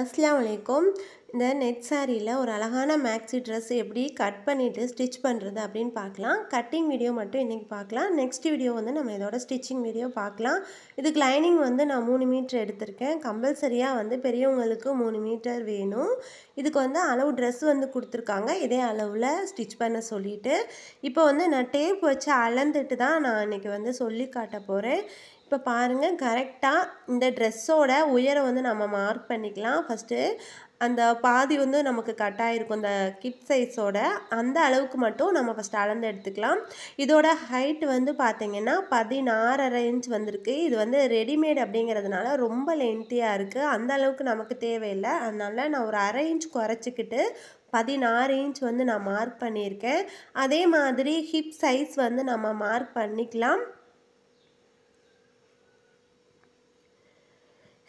அஸ்லாம் வலைக்கும் இந்த நெட் சாரியில் ஒரு அழகான மேக்ஸி ட்ரெஸ் எப்படி கட் பண்ணிவிட்டு ஸ்டிச் பண்ணுறது அப்படின்னு பார்க்கலாம் கட்டிங் வீடியோ மட்டும் இன்றைக்கி பார்க்கலாம் நெக்ஸ்ட் வீடியோ வந்து நம்ம இதோட ஸ்டிச்சிங் வீடியோ பார்க்கலாம் இதுக்கு லைனிங் வந்து நான் மூணு மீட்டர் எடுத்திருக்கேன் கம்பல்சரியாக வந்து பெரியவங்களுக்கு மூணு மீட்டர் வேணும் இதுக்கு வந்து அளவு ட்ரெஸ் வந்து கொடுத்துருக்காங்க இதே அளவில் ஸ்டிச் பண்ண சொல்லிவிட்டு இப்போ வந்து நான் டேப் வச்சு அளந்துட்டு தான் நான் இன்றைக்கி வந்து சொல்லி காட்ட போகிறேன் இப்போ பாருங்கள் கரெக்டாக இந்த ட்ரெஸ்ஸோட உயரம் வந்து நம்ம மார்க் பண்ணிக்கலாம் ஃபஸ்ட்டு அந்த பாதி வந்து நமக்கு கட்டாயிருக்கும் அந்த கிட் சைஸோட அந்த அளவுக்கு மட்டும் நம்ம ஃபஸ்ட் அளந்து எடுத்துக்கலாம் இதோட ஹைட் வந்து பார்த்திங்கன்னா பதினாறரை இன்ச் வந்திருக்கு இது வந்து ரெடிமேட் அப்படிங்கிறதுனால ரொம்ப லென்த்தியாக இருக்குது அந்த அளவுக்கு நமக்கு தேவையில்லை அதனால் நான் ஒரு அரை இன்ச் குறைச்சிக்கிட்டு பதினாறு இன்ச் வந்து நான் மார்க் பண்ணியிருக்கேன் அதே மாதிரி ஹிப் சைஸ் வந்து நம்ம மார்க் பண்ணிக்கலாம்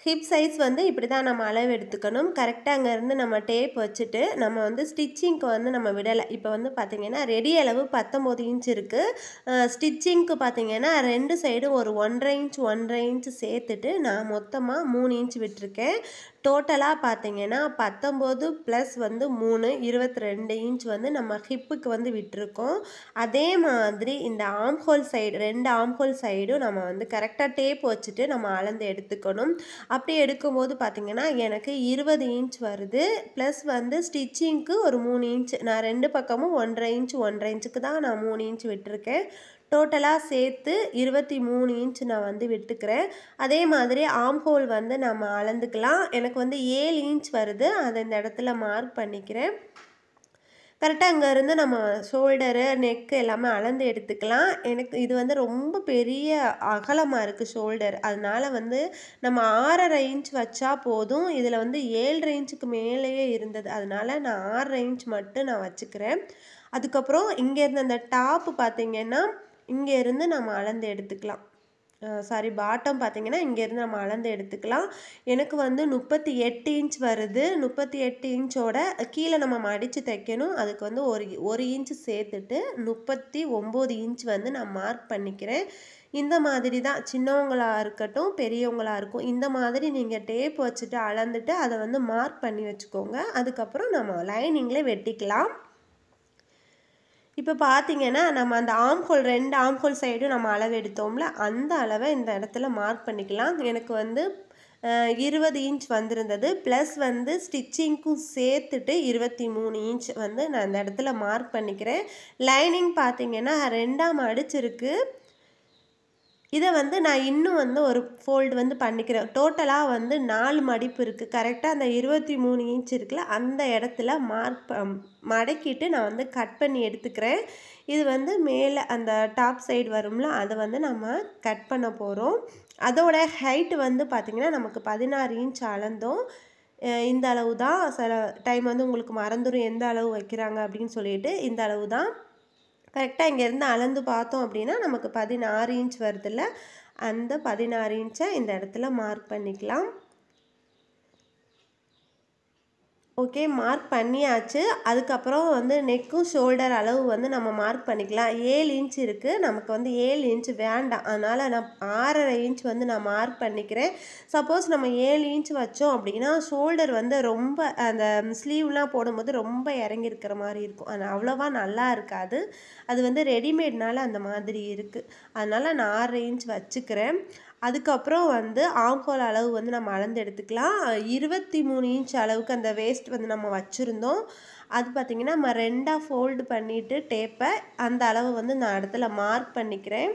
ஹிப் சைஸ் வந்து இப்படி தான் நம்ம அளவு எடுத்துக்கணும் கரெக்டாக அங்கேருந்து நம்ம டேப் வச்சுட்டு நம்ம வந்து ஸ்டிச்சிங்க்கு வந்து நம்ம விடலை இப்போ வந்து பார்த்திங்கன்னா ரெடி அளவு பத்தொம்போது இன்ச் இருக்குது ஸ்டிச்சிங்க்கு பார்த்திங்கன்னா ரெண்டு சைடும் ஒரு ஒன்றரை இன்ச் ஒன்றரை இன்ச் சேர்த்துட்டு நான் மொத்தமாக மூணு இன்ச் விட்டுருக்கேன் டோட்டலாக பார்த்தீங்கன்னா பத்தொம்போது ப்ளஸ் வந்து மூணு இருபத்தி ரெண்டு இன்ச் வந்து நம்ம ஹிப்புக்கு வந்து விட்டுருக்கோம் அதே மாதிரி இந்த ஆம்ஹோல் சைடு ரெண்டு ஆம்ஹோல் சைடும் நம்ம வந்து கரெக்டாக டேப் வச்சுட்டு நம்ம அளந்து எடுத்துக்கணும் அப்படி எடுக்கும்போது பார்த்திங்கன்னா எனக்கு இருபது இன்ச் வருது ப்ளஸ் வந்து ஸ்டிச்சிங்க்கு ஒரு மூணு இன்ச் நான் ரெண்டு பக்கமும் ஒன்றரை இன்ச் ஒன்றரை இன்ச்சுக்கு தான் நான் மூணு இன்ச் விட்டுருக்கேன் டோட்டலாக சேர்த்து இருபத்தி மூணு இன்ச் நான் வந்து விட்டுக்கிறேன் அதே மாதிரி ஆம் ஹோல் வந்து நம்ம அளந்துக்கலாம் எனக்கு வந்து ஏழு இன்ச் வருது அதை இந்த இடத்துல மார்க் பண்ணிக்கிறேன் கரெக்டாக அங்கேருந்து நம்ம ஷோல்டரு நெக்கு எல்லாமே அளந்து எடுத்துக்கலாம் எனக்கு இது வந்து ரொம்ப பெரிய அகலமாக இருக்குது ஷோல்டர் அதனால் வந்து நம்ம ஆறரை இன்ச் வச்சா போதும் இதில் வந்து ஏழு இன்ச்சுக்கு மேலேயே இருந்தது அதனால் நான் ஆறரை இன்ச் மட்டும் நான் வச்சுக்கிறேன் அதுக்கப்புறம் இங்கேருந்து அந்த டாப்பு பார்த்திங்கன்னா இங்கேருந்து நம்ம அளந்து எடுத்துக்கலாம் சாரி பாட்டம் பார்த்திங்கன்னா இங்கேருந்து நம்ம அளந்து எடுத்துக்கலாம் எனக்கு வந்து முப்பத்தி எட்டு இன்ச் வருது முப்பத்தி எட்டு இன்ச்சோட கீழே நம்ம மடித்து தைக்கணும் அதுக்கு வந்து ஒரு ஒரு இன்ச் சேர்த்துட்டு முப்பத்தி ஒம்பது இன்ச் வந்து நான் மார்க் பண்ணிக்கிறேன் இந்த மாதிரி தான் சின்னவங்களாக இருக்கட்டும் பெரியவங்களாக இருக்கும் இந்த மாதிரி நீங்கள் டேப் வச்சுட்டு அளந்துட்டு அதை வந்து மார்க் பண்ணி வச்சுக்கோங்க அதுக்கப்புறம் நம்ம லைனிங்கில் வெட்டிக்கலாம் இப்போ பார்த்திங்கன்னா நம்ம அந்த ஆம்ஹோல் ரெண்டு ஆம்ஹோல் சைடும் நம்ம அளவு எடுத்தோம்ல அந்த அளவை இந்த இடத்துல மார்க் பண்ணிக்கலாம் எனக்கு வந்து இருபது இன்ச் வந்திருந்தது ப்ளஸ் வந்து ஸ்டிச்சிங்க்கும் சேர்த்துட்டு இருபத்தி மூணு இன்ச் வந்து நான் அந்த இடத்துல மார்க் பண்ணிக்கிறேன் லைனிங் பார்த்திங்கன்னா ரெண்டாம் அடிச்சிருக்கு இதை வந்து நான் இன்னும் வந்து ஒரு ஃபோல்டு வந்து பண்ணிக்கிறேன் டோட்டலாக வந்து நாலு மடிப்பு இருக்குது கரெக்டாக அந்த இருபத்தி மூணு இன்ச் இருக்குல்ல அந்த இடத்துல மார்க் மடக்கிட்டு நான் வந்து கட் பண்ணி எடுத்துக்கிறேன் இது வந்து மேலே அந்த டாப் சைடு வரும்ல அதை வந்து நம்ம கட் பண்ண போகிறோம் அதோட ஹைட்டு வந்து பார்த்திங்கன்னா நமக்கு பதினாறு இன்ச் அளந்தோம் இந்த அளவு தான் சில டைம் வந்து உங்களுக்கு மறந்துடும் எந்த அளவு வைக்கிறாங்க அப்படின்னு சொல்லிட்டு இந்த அளவு தான் கரெக்டாக இங்கேருந்து அளந்து பார்த்தோம் அப்படின்னா நமக்கு பதினாறு இன்ச் வருதுல்ல அந்த பதினாறு இன்ச்சை இந்த இடத்துல மார்க் பண்ணிக்கலாம் ஓகே மார்க் பண்ணியாச்சு அதுக்கப்புறம் வந்து நெக்கும் ஷோல்டர் அளவு வந்து நம்ம மார்க் பண்ணிக்கலாம் ஏழு இன்ச் இருக்குது நமக்கு வந்து ஏழு இன்ச் வேண்டாம் அதனால் நான் ஆறரை இன்ச் வந்து நான் மார்க் பண்ணிக்கிறேன் சப்போஸ் நம்ம ஏழு இன்ச் வச்சோம் அப்படின்னா ஷோல்டர் வந்து ரொம்ப அந்த ஸ்லீவ்லாம் போடும்போது ரொம்ப இறங்கியிருக்கிற மாதிரி இருக்கும் அது அவ்வளோவா நல்லா இருக்காது அது வந்து ரெடிமேட்னால அந்த மாதிரி இருக்குது அதனால் நான் ஆறரை இன்ச் வச்சுக்கிறேன் அதுக்கப்புறம் வந்து ஆம்ஹோல் அளவு வந்து நம்ம அளந்து எடுத்துக்கலாம் இருபத்தி மூணு இன்ச் அளவுக்கு அந்த வேஸ்ட் வந்து நம்ம வச்சுருந்தோம் அது பார்த்திங்கன்னா நம்ம ரெண்டாக ஃபோல்டு பண்ணிவிட்டு டேப்பை அந்த அளவு வந்து நான் இடத்துல மார்க் பண்ணிக்கிறேன்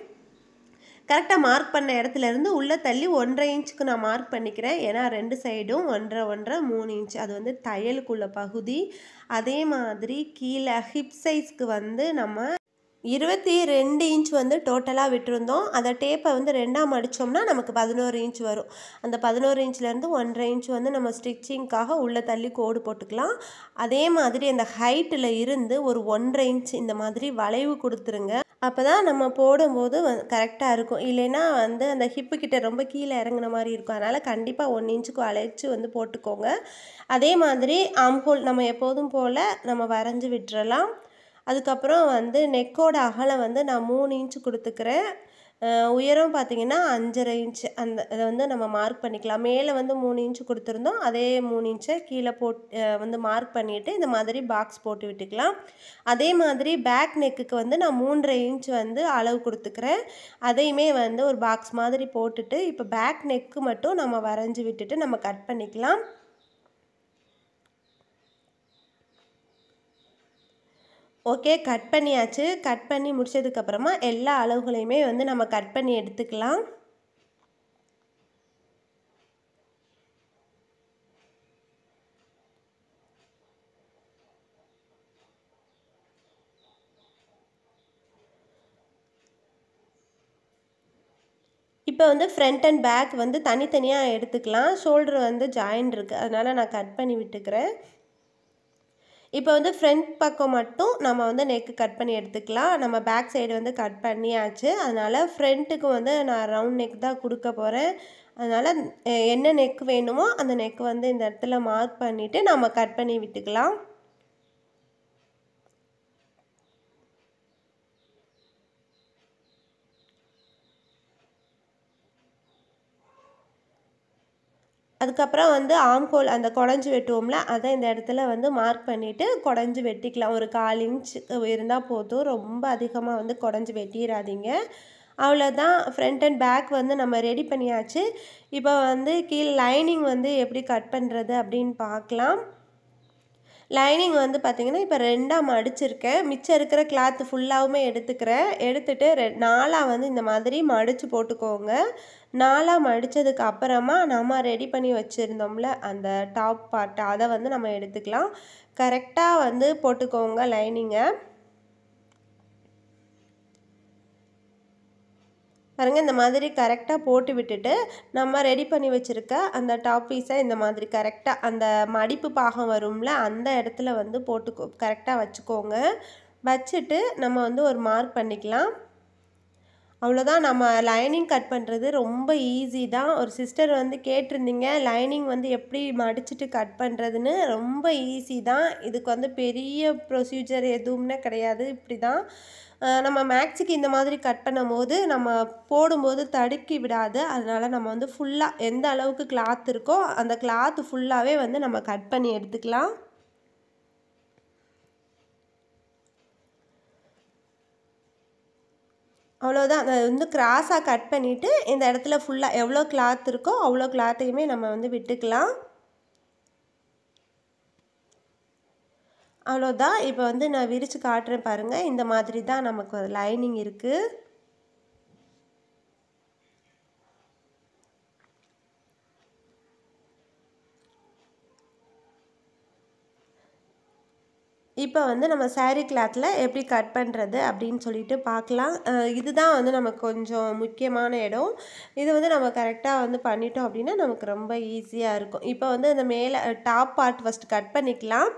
கரெக்டாக மார்க் பண்ண இடத்துலேருந்து உள்ளே தள்ளி ஒன்றரை இன்ச்சுக்கு நான் மார்க் பண்ணிக்கிறேன் ஏன்னா ரெண்டு சைடும் ஒன்றரை ஒன்றரை மூணு இன்ச் அது வந்து தையலுக்குள்ள பகுதி அதே மாதிரி கீழே ஹிப் சைஸ்க்கு வந்து நம்ம இருபத்தி ரெண்டு இன்ச் வந்து டோட்டலாக விட்டுருந்தோம் அதை டேப்பை வந்து ரெண்டாக மடித்தோம்னா நமக்கு பதினோரு இன்ச் வரும் அந்த பதினோரு இன்ச்லேருந்து ஒன்றரை இன்ச் வந்து நம்ம ஸ்டிச்சிங்க்காக உள்ளே தள்ளி கோடு போட்டுக்கலாம் அதே மாதிரி அந்த ஹைட்டில் இருந்து ஒரு ஒன்றரை இன்ச் இந்த மாதிரி வளைவு கொடுத்துருங்க அப்போ தான் நம்ம போடும்போது கரெக்டாக இருக்கும் இல்லைன்னா வந்து அந்த ஹிப்பு கிட்டே ரொம்ப கீழே இறங்குன மாதிரி இருக்கும் அதனால் கண்டிப்பாக ஒன் இன்ச்சுக்கு வளைச்சு வந்து போட்டுக்கோங்க அதே மாதிரி ஆம்ஹோல் நம்ம எப்போதும் போல் நம்ம வரைஞ்சி விட்டுறலாம் அதுக்கப்புறம் வந்து நெக்கோட அகலம் வந்து நான் மூணு இன்ச்சு கொடுத்துக்கிறேன் உயரம் பார்த்திங்கன்னா அஞ்சரை இன்ச்சு அந்த அதை வந்து நம்ம மார்க் பண்ணிக்கலாம் மேலே வந்து மூணு இன்ச்சு கொடுத்துருந்தோம் அதே மூணு இன்ச்சை கீழே போட் வந்து மார்க் பண்ணிவிட்டு இந்த மாதிரி பாக்ஸ் போட்டு விட்டுக்கலாம் அதே மாதிரி பேக் நெக்குக்கு வந்து நான் மூன்றரை இன்ச் வந்து அளவு கொடுத்துக்கிறேன் அதையுமே வந்து ஒரு பாக்ஸ் மாதிரி போட்டுட்டு இப்போ பேக் நெக்கு மட்டும் நம்ம வரைஞ்சி விட்டுட்டு நம்ம கட் பண்ணிக்கலாம் ஓகே கட் பண்ணியாச்சு கட் பண்ணி முடித்ததுக்கப்புறமா எல்லா அளவுகளையுமே வந்து நம்ம கட் பண்ணி எடுத்துக்கலாம் இப்போ வந்து ஃப்ரண்ட் அண்ட் பேக் வந்து தனித்தனியாக எடுத்துக்கலாம் ஷோல்டர் வந்து ஜாயின் இருக்குது அதனால் நான் கட் பண்ணி விட்டுக்கிறேன் இப்போ வந்து ஃப்ரண்ட் பக்கம் மட்டும் நம்ம வந்து நெக்கு கட் பண்ணி எடுத்துக்கலாம் நம்ம பேக் சைடு வந்து கட் பண்ணியாச்சு அதனால் ஃப்ரண்ட்டுக்கு வந்து நான் ரவுண்ட் நெக் தான் கொடுக்க போகிறேன் அதனால் என்ன நெக் வேணுமோ அந்த நெக் வந்து இந்த இடத்துல மார்க் பண்ணிவிட்டு நம்ம கட் பண்ணி விட்டுக்கலாம் அதுக்கப்புறம் வந்து ஆம்கோல் அந்த குடஞ்சி வெட்டுவோம்ல அதை இந்த இடத்துல வந்து மார்க் பண்ணிவிட்டு குடஞ்சி வெட்டிக்கலாம் ஒரு கால் இன்ச் இருந்தால் போதும் ரொம்ப அதிகமாக வந்து குடஞ்சி வெட்டிடாதீங்க அவ்வளோதான் ஃப்ரண்ட் அண்ட் பேக் வந்து நம்ம ரெடி பண்ணியாச்சு இப்போ வந்து கீழே லைனிங் வந்து எப்படி கட் பண்ணுறது அப்படின்னு பார்க்கலாம் லைனிங் வந்து பார்த்திங்கன்னா இப்போ ரெண்டாக மடிச்சிருக்கேன் மிச்சம் இருக்கிற கிளாத்து ஃபுல்லாகவுமே எடுத்துக்கிறேன் எடுத்துகிட்டு ரெ நாலாக வந்து இந்த மாதிரி மடித்து போட்டுக்கோங்க நாலாம் அடித்ததுக்கு அப்புறமா நம்ம ரெடி பண்ணி வச்சுருந்தோம்ல அந்த டாப் பார்ட்டை அதை வந்து நம்ம எடுத்துக்கலாம் கரெக்டாக வந்து போட்டுக்கோங்க லைனிங்கை பாருங்கள் இந்த மாதிரி கரெக்டாக போட்டு விட்டுட்டு நம்ம ரெடி பண்ணி வச்சுருக்க அந்த டாப் பீஸை இந்த மாதிரி கரெக்டாக அந்த மடிப்பு பாகம் வரும்ல அந்த இடத்துல வந்து போட்டுக்கோ கரெக்டாக வச்சுக்கோங்க வச்சுட்டு நம்ம வந்து ஒரு மார்க் பண்ணிக்கலாம் அவ்வளோதான் நம்ம லைனிங் கட் பண்ணுறது ரொம்ப ஈஸி தான் ஒரு சிஸ்டர் வந்து கேட்டிருந்தீங்க லைனிங் வந்து எப்படி மடிச்சுட்டு கட் பண்ணுறதுன்னு ரொம்ப ஈஸி தான் இதுக்கு வந்து பெரிய ப்ரொசீஜர் எதுவுமே கிடையாது இப்படி தான் நம்ம மேக்ஸுக்கு இந்த மாதிரி கட் பண்ணும் போது நம்ம போடும்போது தடுக்கி விடாது அதனால் நம்ம வந்து ஃபுல்லாக எந்த அளவுக்கு கிளாத் இருக்கோ அந்த கிளாத் ஃபுல்லாகவே வந்து நம்ம கட் பண்ணி எடுத்துக்கலாம் அவ்வளோதான் அதை வந்து கிராஸாக கட் பண்ணிவிட்டு இந்த இடத்துல ஃபுல்லாக எவ்வளோ கிளாத் இருக்கோ அவ்வளோ கிளாத்தையுமே நம்ம வந்து விட்டுக்கலாம் அவ்வளோதான் இப்போ வந்து நான் விரித்து காட்டுறேன் பாருங்கள் இந்த மாதிரி தான் நமக்கு லைனிங் இருக்குது இப்போ வந்து நம்ம சாரீ கிளாத்தில் எப்படி கட் பண்ணுறது அப்படின்னு சொல்லிட்டு பார்க்கலாம் இதுதான் வந்து நமக்கு கொஞ்சம் முக்கியமான இடம் இது வந்து நம்ம கரெக்டாக வந்து பண்ணிட்டோம் அப்படின்னா நமக்கு ரொம்ப ஈஸியாக இருக்கும் இப்போ வந்து அந்த மேலே டாப் பார்ட் ஃபஸ்ட்டு கட் பண்ணிக்கலாம்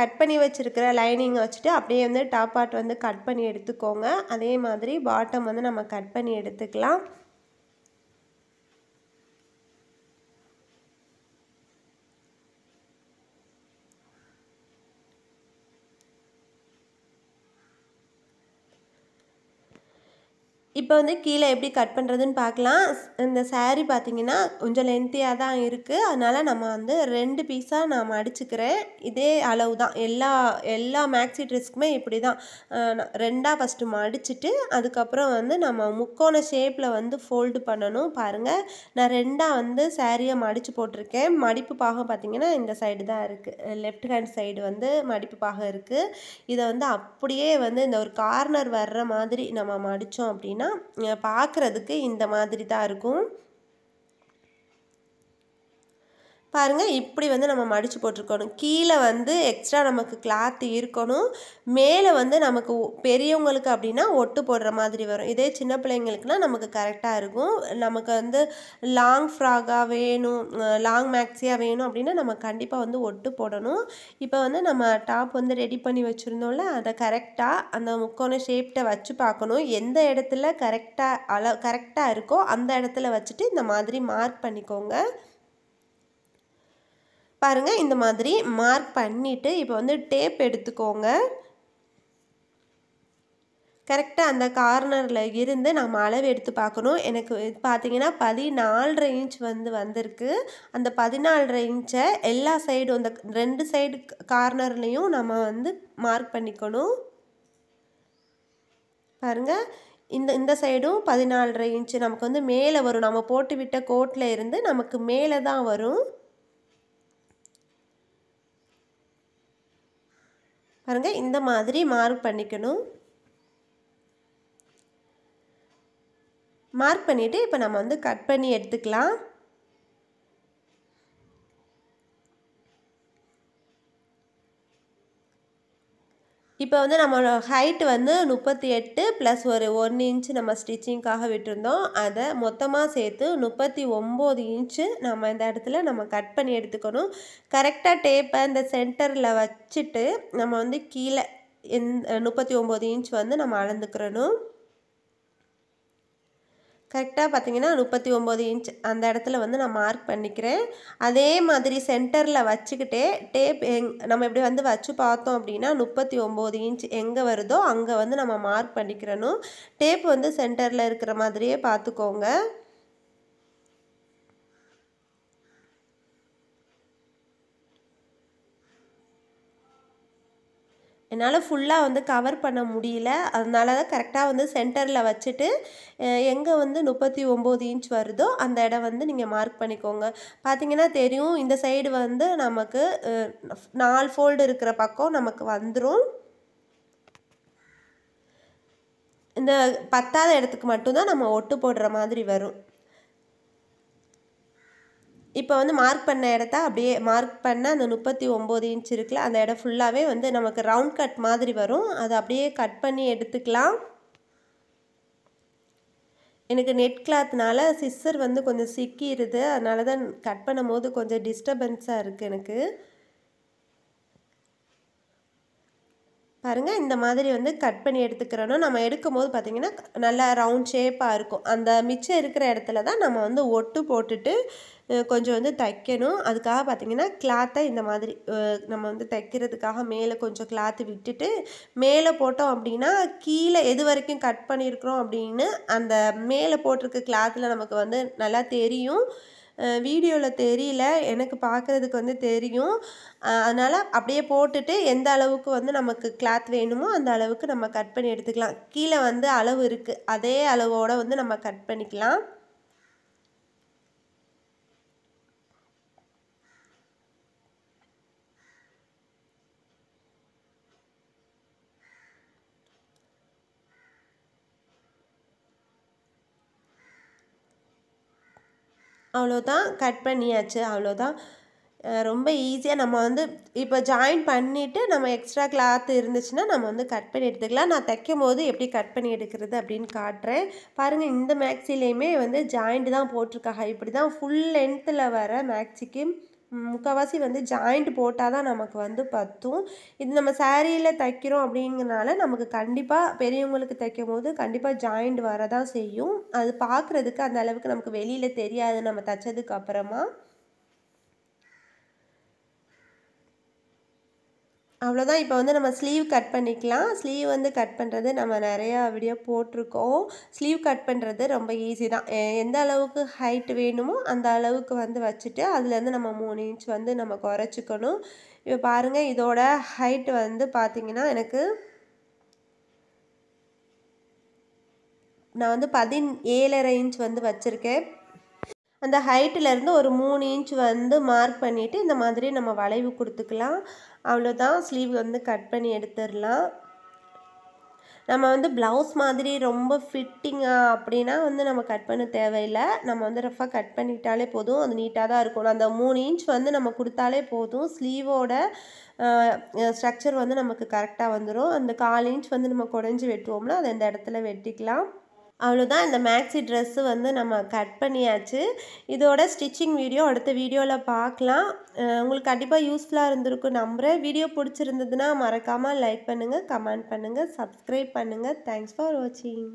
கட் பண்ணி வச்சுருக்கிற லைனிங்கை வச்சுட்டு அப்படியே வந்து டாப் பார்ட் வந்து கட் பண்ணி எடுத்துக்கோங்க அதே மாதிரி பாட்டம் வந்து நம்ம கட் பண்ணி எடுத்துக்கலாம் இப்போ வந்து கீழே எப்படி கட் பண்ணுறதுன்னு பார்க்கலாம் இந்த சேரீ பார்த்திங்கன்னா கொஞ்சம் லென்த்தியாக தான் இருக்குது அதனால் நம்ம வந்து ரெண்டு பீஸாக நான் மடிச்சுக்கிறேன் இதே அளவு தான் எல்லா எல்லா மேக்ஸி ட்ரெஸ்க்குமே இப்படி தான் ரெண்டாக ஃபஸ்ட்டு மடிச்சுட்டு அதுக்கப்புறம் வந்து நம்ம முக்கோண ஷேப்பில் வந்து ஃபோல்டு பண்ணணும் பாருங்கள் நான் ரெண்டாக வந்து சேரீயை மடித்து போட்டிருக்கேன் மடிப்பு பாகம் பார்த்திங்கன்னா இந்த சைடு தான் இருக்குது லெஃப்ட் ஹேண்ட் சைடு வந்து மடிப்பு பாகம் இருக்குது இதை வந்து அப்படியே வந்து இந்த ஒரு கார்னர் வர்ற மாதிரி நம்ம மடித்தோம் அப்படின்னா பார்க்குறதுக்கு இந்த மாதிரி தான் இருக்கும் பாருங்கள் இப்படி வந்து நம்ம மடித்து போட்டிருக்கணும் கீழே வந்து எக்ஸ்ட்ரா நமக்கு கிளாத்து இருக்கணும் மேலே வந்து நமக்கு பெரியவங்களுக்கு அப்படின்னா ஒட்டு போடுற மாதிரி வரும் இதே சின்ன பிள்ளைங்களுக்குனால் நமக்கு கரெக்டாக இருக்கும் நமக்கு வந்து லாங் ஃப்ராகாக வேணும் லாங் மேக்ஸியாக வேணும் அப்படின்னா நம்ம கண்டிப்பாக வந்து ஒட்டு போடணும் இப்போ வந்து நம்ம டாப் வந்து ரெடி பண்ணி வச்சுருந்தோம்ல அதை கரெக்டாக அந்த முக்கோண ஷேப்டை வச்சு பார்க்கணும் எந்த இடத்துல கரெக்டாக அள கரெக்டாக இருக்கோ அந்த இடத்துல வச்சுட்டு இந்த மாதிரி மார்க் பண்ணிக்கோங்க பாருங்கள் இந்த மாதிரி மார்க் பண்ணிவிட்டு இப்போ வந்து டேப் எடுத்துக்கோங்க கரெக்டாக அந்த கார்னரில் இருந்து நம்ம அளவு எடுத்து பார்க்கணும் எனக்கு பார்த்தீங்கன்னா பதினாலரை இன்ச் வந்து வந்திருக்கு அந்த பதினாலரை இன்ச்சை எல்லா சைடும் அந்த ரெண்டு சைடு கார்னர்லேயும் நம்ம வந்து மார்க் பண்ணிக்கணும் பாருங்கள் இந்த இந்த சைடும் பதினாலரை இன்ச்சு நமக்கு வந்து மேலே வரும் நம்ம போட்டு விட்ட கோட்டில் இருந்து நமக்கு மேலே தான் வரும் பாருங்கள் இந்த மாதிரி மார்க் பண்ணிக்கணும் மார்க் பண்ணிவிட்டு இப்போ நம்ம வந்து கட் பண்ணி எடுத்துக்கலாம் இப்போ வந்து நம்மளோட ஹைட் வந்து முப்பத்தி எட்டு ப்ளஸ் ஒரு ஒன் இன்ச்சு நம்ம ஸ்டிச்சிங்க்காக விட்டுருந்தோம் அதை மொத்தமாக சேர்த்து முப்பத்தி ஒம்பது இன்ச்சு நம்ம இந்த இடத்துல நம்ம கட் பண்ணி எடுத்துக்கணும் கரெக்டாக டேப்பை இந்த சென்டரில் வச்சுட்டு நம்ம வந்து கீழே எந் முப்பத்தி ஒம்பது இன்ச் வந்து நம்ம அளந்துக்கிறணும் கரெக்டாக பார்த்தீங்கன்னா முப்பத்தி ஒம்பது இன்ச் அந்த இடத்துல வந்து நான் மார்க் பண்ணிக்கிறேன் அதே மாதிரி சென்டரில் வச்சுக்கிட்டே டேப் எங் நம்ம இப்படி வந்து வச்சு பார்த்தோம் அப்படின்னா முப்பத்தி ஒம்பது இன்ச் எங்கே வருதோ அங்கே வந்து நம்ம மார்க் பண்ணிக்கிறணும் டேப் வந்து சென்டரில் இருக்கிற மாதிரியே பார்த்துக்கோங்க என்னால் ஃபுல்லாக வந்து கவர் பண்ண முடியல அதனால தான் கரெக்டாக வந்து சென்டரில் வச்சுட்டு எங்கே வந்து முப்பத்தி ஒம்பது இன்ச் வருதோ அந்த இடம் வந்து நீங்கள் மார்க் பண்ணிக்கோங்க பார்த்தீங்கன்னா தெரியும் இந்த சைடு வந்து நமக்கு நாலு ஃபோல்டு இருக்கிற பக்கம் நமக்கு வந்துடும் இந்த பத்தாவது இடத்துக்கு மட்டும்தான் நம்ம ஒட்டு போடுற மாதிரி வரும் இப்போ வந்து மார்க் பண்ண இடத்த அப்படியே மார்க் பண்ண அந்த முப்பத்தி ஒம்பது இன்ச் இருக்குல்ல அந்த இடம் ஃபுல்லாகவே வந்து நமக்கு ரவுண்ட் கட் மாதிரி வரும் அதை அப்படியே கட் பண்ணி எடுத்துக்கலாம் எனக்கு நெட் கிளாத்னால சிஸ்ஸர் வந்து கொஞ்சம் சிக்கிடுது அதனால தான் கட் பண்ணும் போது கொஞ்சம் டிஸ்டர்பன்ஸாக இருக்குது எனக்கு பாருங்கள் இந்த மாதிரி வந்து கட் பண்ணி எடுத்துக்கிறனோ நம்ம எடுக்கும் போது பார்த்திங்கன்னா நல்லா ரவுண்ட் ஷேப்பாக இருக்கும் அந்த மிச்சம் இருக்கிற இடத்துல தான் நம்ம வந்து ஒட்டு போட்டுட்டு கொஞ்சம் வந்து தைக்கணும் அதுக்காக பார்த்திங்கன்னா கிளாத்தை இந்த மாதிரி நம்ம வந்து தைக்கிறதுக்காக மேலே கொஞ்சம் கிளாத்து விட்டுட்டு மேலே போட்டோம் அப்படின்னா கீழே எது வரைக்கும் கட் பண்ணியிருக்கிறோம் அப்படின்னு அந்த மேலே போட்டிருக்க கிளாத்தில் நமக்கு வந்து நல்லா தெரியும் வீடியோவில் தெரியல எனக்கு பார்க்குறதுக்கு வந்து தெரியும் அதனால் அப்படியே போட்டுட்டு எந்த அளவுக்கு வந்து நமக்கு கிளாத் வேணுமோ அந்த அளவுக்கு நம்ம கட் பண்ணி எடுத்துக்கலாம் கீழே வந்து அளவு இருக்குது அதே அளவோடு வந்து நம்ம கட் பண்ணிக்கலாம் அவ்வளோதான் கட் பண்ணியாச்சு அவ்வளோதான் ரொம்ப ஈஸியாக நம்ம வந்து இப்போ ஜாயின் பண்ணிவிட்டு நம்ம எக்ஸ்ட்ரா கிளாத் இருந்துச்சுன்னா நம்ம வந்து கட் பண்ணி எடுத்துக்கலாம் நான் தைக்கும் போது எப்படி கட் பண்ணி எடுக்கிறது அப்படின்னு காட்டுறேன் பாருங்கள் இந்த மேக்ஸிலையுமே வந்து ஜாயிண்ட் தான் போட்டிருக்காங்க இப்படி தான் ஃபுல் லென்த்தில் வர மேக்ஸிக்கு முக்கால்வாசி வந்து ஜாயிண்ட் போட்டால் தான் நமக்கு வந்து பத்தும் இது நம்ம சேரீயில் தைக்கிறோம் அப்படிங்கிறனால நமக்கு கண்டிப்பாக பெரியவங்களுக்கு தைக்கும் போது கண்டிப்பாக ஜாயிண்ட் வர தான் செய்யும் அது பார்க்குறதுக்கு அந்த அளவுக்கு நமக்கு வெளியில் தெரியாது நம்ம தைச்சதுக்கு அப்புறமா அவ்வளோதான் இப்போ வந்து நம்ம ஸ்லீவ் கட் பண்ணிக்கலாம் ஸ்லீவ் வந்து கட் பண்ணுறது நம்ம நிறையா வீடியோ போட்டிருக்கோம் ஸ்லீவ் கட் பண்ணுறது ரொம்ப ஈஸி தான் எந்த அளவுக்கு ஹைட் வேணுமோ அந்த அளவுக்கு வந்து வச்சுட்டு அதுலேருந்து நம்ம மூணு இன்ச் வந்து நம்ம குறைச்சிக்கணும் இப்போ பாருங்கள் இதோட ஹைட் வந்து பார்த்திங்கன்னா எனக்கு நான் வந்து ஏழரை இன்ச் வந்து வச்சுருக்கேன் அந்த ஹைட்டிலேருந்து ஒரு மூணு இன்ச் வந்து மார்க் பண்ணிவிட்டு இந்த மாதிரி நம்ம வளைவு கொடுத்துக்கலாம் அவ்வளோதான் ஸ்லீவ் வந்து கட் பண்ணி எடுத்துடலாம் நம்ம வந்து ப்ளவுஸ் மாதிரி ரொம்ப ஃபிட்டிங்காக அப்படின்னா வந்து நம்ம கட் பண்ண தேவையில்லை நம்ம வந்து ரஃபாக கட் பண்ணிட்டாலே போதும் அது நீட்டாக தான் இருக்கணும் அந்த மூணு இன்ச் வந்து நம்ம கொடுத்தாலே போதும் ஸ்லீவோட ஸ்ட்ரக்சர் வந்து நமக்கு கரெக்டாக வந்துடும் அந்த கால் இன்ச் வந்து நம்ம குடஞ்சி வெட்டுவோம்னா அதை இந்த இடத்துல வெட்டிக்கலாம் அவ்வளோதான் இந்த மேக்ஸி ட்ரெஸ்ஸு வந்து நம்ம கட் பண்ணியாச்சு இதோட ஸ்டிச்சிங் வீடியோ அடுத்த வீடியோவில் பார்க்கலாம் உங்களுக்கு கண்டிப்பாக யூஸ்ஃபுல்லாக இருந்திருக்கும் நம்புகிறேன் வீடியோ பிடிச்சிருந்ததுன்னா மறக்காமல் லைக் பண்ணுங்கள் கமெண்ட் பண்ணுங்கள் சப்ஸ்கிரைப் பண்ணுங்கள் தேங்க்ஸ் ஃபார் வாட்சிங்